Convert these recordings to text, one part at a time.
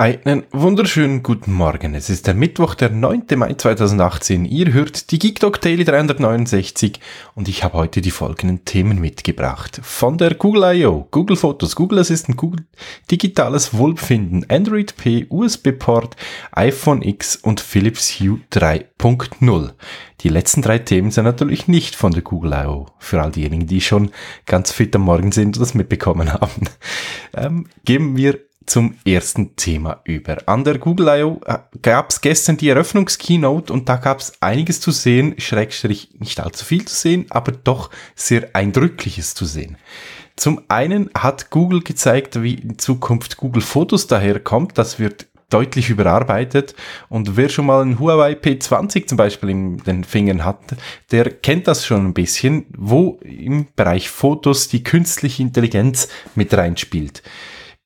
Einen wunderschönen guten Morgen. Es ist der Mittwoch, der 9. Mai 2018. Ihr hört die GeekDoc Daily 369 und ich habe heute die folgenden Themen mitgebracht. Von der Google I.O., Google Fotos, Google Assistant, Google Digitales Wohlbefinden, Android P, USB-Port, iPhone X und Philips Hue 3.0. Die letzten drei Themen sind natürlich nicht von der Google I.O. Für all diejenigen, die schon ganz fit am Morgen sind und das mitbekommen haben, ähm, geben wir zum ersten Thema über. An der Google I.O. Äh, gab es gestern die Eröffnungskeynote und da gab es einiges zu sehen, schrägstrich nicht allzu viel zu sehen, aber doch sehr eindrückliches zu sehen. Zum einen hat Google gezeigt, wie in Zukunft Google Fotos daherkommt. Das wird deutlich überarbeitet. Und wer schon mal einen Huawei P20 zum Beispiel in den Fingern hat, der kennt das schon ein bisschen, wo im Bereich Fotos die künstliche Intelligenz mit reinspielt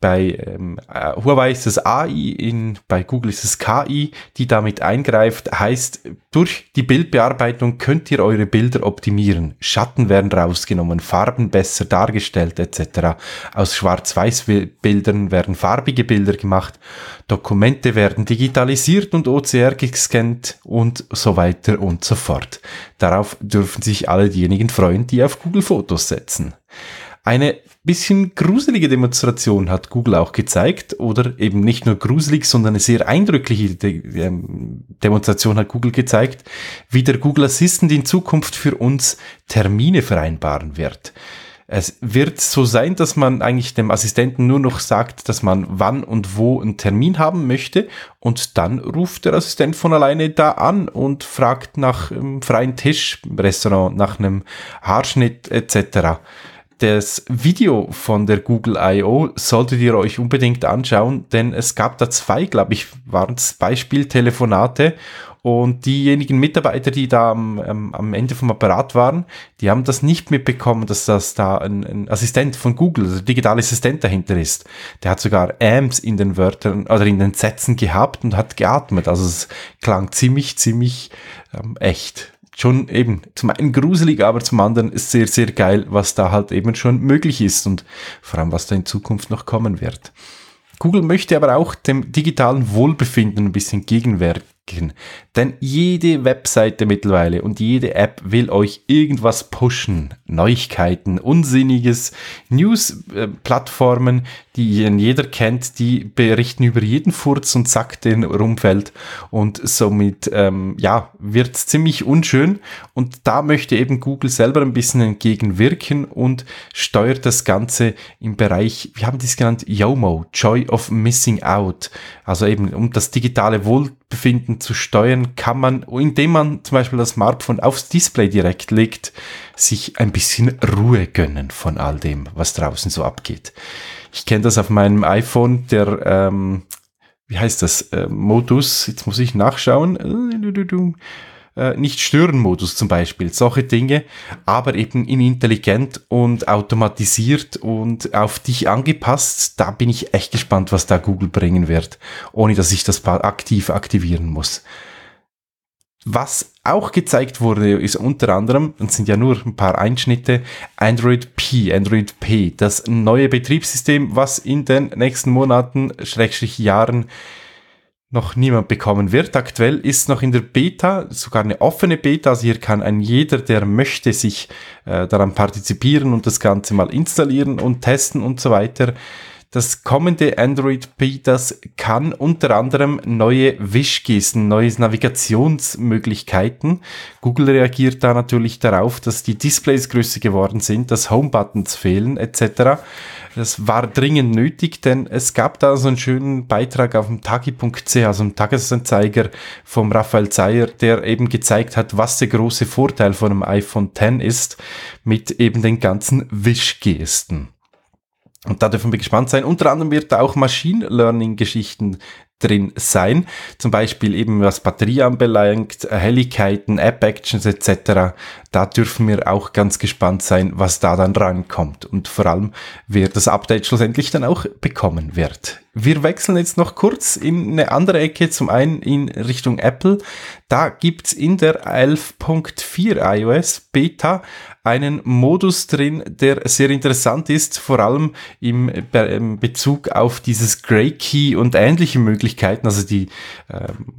bei ähm, äh, Huawei ist es AI, in, bei Google ist es KI, die damit eingreift, heißt, durch die Bildbearbeitung könnt ihr eure Bilder optimieren. Schatten werden rausgenommen, Farben besser dargestellt etc. Aus Schwarz-Weiß-Bildern werden farbige Bilder gemacht, Dokumente werden digitalisiert und OCR gescannt und so weiter und so fort. Darauf dürfen sich alle diejenigen freuen, die auf Google Fotos setzen. Eine bisschen gruselige Demonstration hat Google auch gezeigt oder eben nicht nur gruselig, sondern eine sehr eindrückliche De ähm, Demonstration hat Google gezeigt, wie der Google Assistant in Zukunft für uns Termine vereinbaren wird. Es wird so sein, dass man eigentlich dem Assistenten nur noch sagt, dass man wann und wo einen Termin haben möchte und dann ruft der Assistent von alleine da an und fragt nach einem ähm, freien Tisch, Restaurant, nach einem Haarschnitt etc. Das Video von der Google I.O. solltet ihr euch unbedingt anschauen, denn es gab da zwei, glaube ich, waren es Beispieltelefonate und diejenigen Mitarbeiter, die da am, am, am, Ende vom Apparat waren, die haben das nicht mitbekommen, dass das da ein, ein Assistent von Google, also digitaler Assistent dahinter ist. Der hat sogar Amps in den Wörtern oder in den Sätzen gehabt und hat geatmet. Also es klang ziemlich, ziemlich ähm, echt schon eben zum einen gruselig, aber zum anderen ist sehr, sehr geil, was da halt eben schon möglich ist und vor allem, was da in Zukunft noch kommen wird. Google möchte aber auch dem digitalen Wohlbefinden ein bisschen gegenwirken. Denn jede Webseite mittlerweile und jede App will euch irgendwas pushen. Neuigkeiten, Unsinniges, News-Plattformen, äh, die jeder kennt, die berichten über jeden Furz und Sack, den rumfällt. Und somit, ähm, ja, wird ziemlich unschön. Und da möchte eben Google selber ein bisschen entgegenwirken und steuert das Ganze im Bereich, wir haben dies genannt, YOMO, Joy of Missing Out. Also eben, um das digitale Wohlbefinden zu steuern, kann man, indem man zum Beispiel das Smartphone aufs Display direkt legt, sich ein bisschen Ruhe gönnen von all dem, was draußen so abgeht. Ich kenne das auf meinem iPhone, der, ähm, wie heißt das, äh, Modus, jetzt muss ich nachschauen, äh, nicht Stören-Modus zum Beispiel, solche Dinge, aber eben in intelligent und automatisiert und auf dich angepasst. Da bin ich echt gespannt, was da Google bringen wird, ohne dass ich das aktiv aktivieren muss. Was auch gezeigt wurde, ist unter anderem, und sind ja nur ein paar Einschnitte, Android P, Android P, das neue Betriebssystem, was in den nächsten Monaten, Schrägstrich Jahren noch niemand bekommen wird. Aktuell ist noch in der Beta, sogar eine offene Beta, also hier kann ein jeder, der möchte, sich äh, daran partizipieren und das Ganze mal installieren und testen und so weiter. Das kommende Android P, das kann unter anderem neue Wischgesten, neue Navigationsmöglichkeiten. Google reagiert da natürlich darauf, dass die Displays größer geworden sind, dass Homebuttons fehlen etc. Das war dringend nötig, denn es gab da so einen schönen Beitrag auf dem tagi.ch, also dem Tagesanzeiger vom Raphael Zeyer, der eben gezeigt hat, was der große Vorteil von einem iPhone X ist mit eben den ganzen Wischgesten. Und da dürfen wir gespannt sein. Unter anderem wird da auch Machine Learning Geschichten drin sein. Zum Beispiel eben was Batterie anbelangt, äh, Helligkeiten, App Actions etc. Da dürfen wir auch ganz gespannt sein, was da dann rankommt. Und vor allem, wer das Update schlussendlich dann auch bekommen wird wir wechseln jetzt noch kurz in eine andere Ecke, zum einen in Richtung Apple. Da gibt's in der 11.4 iOS Beta einen Modus drin, der sehr interessant ist, vor allem im, Be Bezug auf dieses Grey Key und ähnliche Möglichkeiten, also die ähm,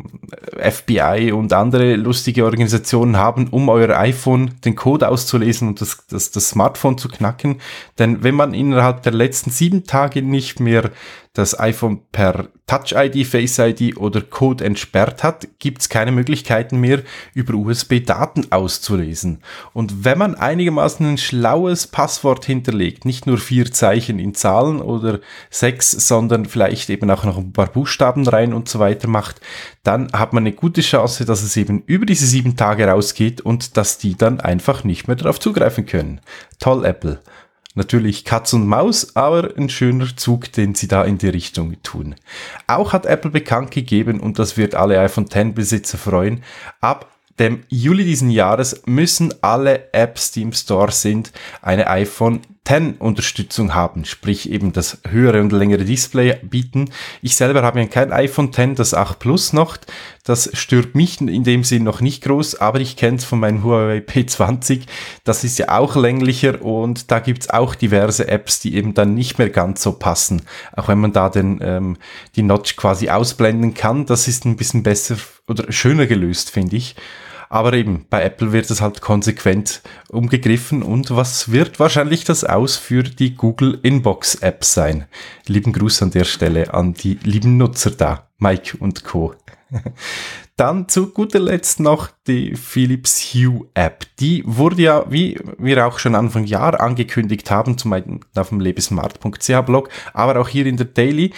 FBI und andere lustige Organisationen haben, um euer iPhone den Code auszulesen und das, das, das Smartphone zu knacken. Denn wenn man innerhalb der letzten sieben Tage nicht mehr das iPhone per Touch-ID, Face-ID oder Code entsperrt hat, gibt es keine Möglichkeiten mehr, über USB Daten auszulesen. Und wenn man einigermaßen ein schlaues Passwort hinterlegt, nicht nur vier Zeichen in Zahlen oder sechs, sondern vielleicht eben auch noch ein paar Buchstaben rein und so weiter macht, dann hat man eine gute Chance, dass es eben über diese sieben Tage rausgeht und dass die dann einfach nicht mehr darauf zugreifen können. Toll, Apple. Natürlich Katz und Maus, aber ein schöner Zug, den sie da in die Richtung tun. Auch hat Apple bekannt gegeben, und das wird alle iPhone x Besitzer freuen, ab dem Juli diesen Jahres müssen alle Apps, die im Store sind, eine iPhone 10-Unterstützung haben, sprich eben das höhere und längere Display bieten. Ich selber habe ja kein iPhone 10, das 8 Plus noch. Das stört mich in dem Sinn noch nicht groß, aber ich kenne es von meinem Huawei P20. Das ist ja auch länglicher und da gibt's auch diverse Apps, die eben dann nicht mehr ganz so passen. Auch wenn man da den, ähm, die Notch quasi ausblenden kann, das ist ein bisschen besser oder schöner gelöst, finde ich. Aber eben, bei Apple wird es halt konsequent umgegriffen und was wird wahrscheinlich das Aus für die Google Inbox App sein? Lieben Gruß an der Stelle an die lieben Nutzer da. Mike und Co. Dann zu guter Letzt noch die Philips Hue App. Die wurde ja, wie wir auch schon Anfang Jahr angekündigt haben, zum einen auf dem lebesmart.ch Blog, aber auch hier in der Daily,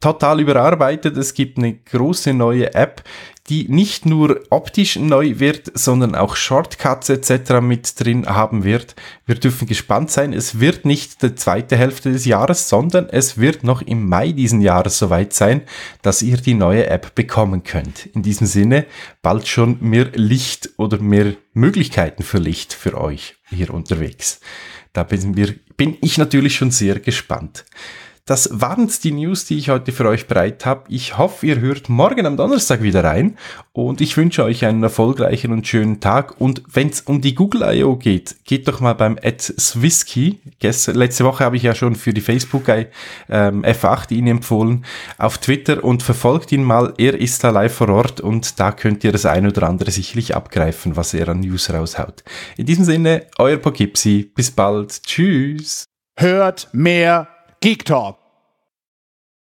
total überarbeitet. Es gibt eine große neue App, die nicht nur optisch neu wird, sondern auch Shortcuts etc. mit drin haben wird. Wir dürfen gespannt sein. Es wird nicht die zweite Hälfte des Jahres, sondern es wird noch im Mai diesen Jahres soweit sein, dass ihr die die neue App bekommen könnt. In diesem Sinne, bald schon mehr Licht oder mehr Möglichkeiten für Licht für euch hier unterwegs. Da bin, wir, bin ich natürlich schon sehr gespannt. Das waren die News, die ich heute für euch bereit habe. Ich hoffe, ihr hört morgen am Donnerstag wieder rein und ich wünsche euch einen erfolgreichen und schönen Tag. Und wenn es um die Google I.O. geht, geht doch mal beim Ad Swisskey. Letzte Woche habe ich ja schon für die Facebook ähm, F8 ihn empfohlen auf Twitter und verfolgt ihn mal. Er ist da live vor Ort und da könnt ihr das ein oder andere sicherlich abgreifen, was er an News raushaut. In diesem Sinne, euer Pogipsi. Bis bald. Tschüss. Hört mehr Geek Talk.